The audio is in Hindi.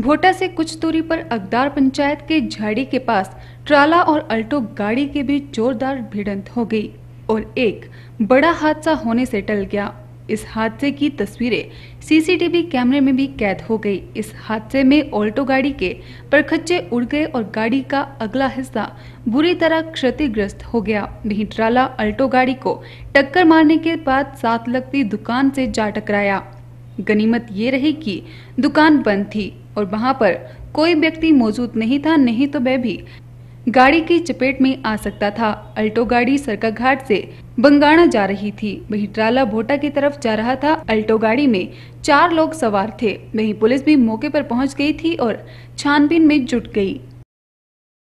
भोटा से कुछ दूरी पर अगदार पंचायत के झाड़ी के पास ट्राला और अल्टो गाड़ी के बीच जोरदार भिड़ंत हो गई और एक बड़ा हादसा होने से टल गया इस हादसे की तस्वीरें सीसीटीवी कैमरे में भी कैद हो गई इस हादसे में ऑल्टो गाड़ी के परखच्चे उड़ गए और गाड़ी का अगला हिस्सा बुरी तरह क्षतिग्रस्त हो गया वही ट्राला अल्टो गाड़ी को टक्कर मारने के बाद साथ लगती दुकान से जा टकराया गनीमत ये रही कि दुकान बंद थी और वहाँ पर कोई व्यक्ति मौजूद नहीं था नहीं तो वह भी गाड़ी की चपेट में आ सकता था अल्टो गाड़ी सरका घाट से बंगाणा जा रही थी वही ट्राला भोटा की तरफ जा रहा था अल्टो गाड़ी में चार लोग सवार थे वही पुलिस भी मौके पर पहुंच गई थी और छानबीन में जुट गई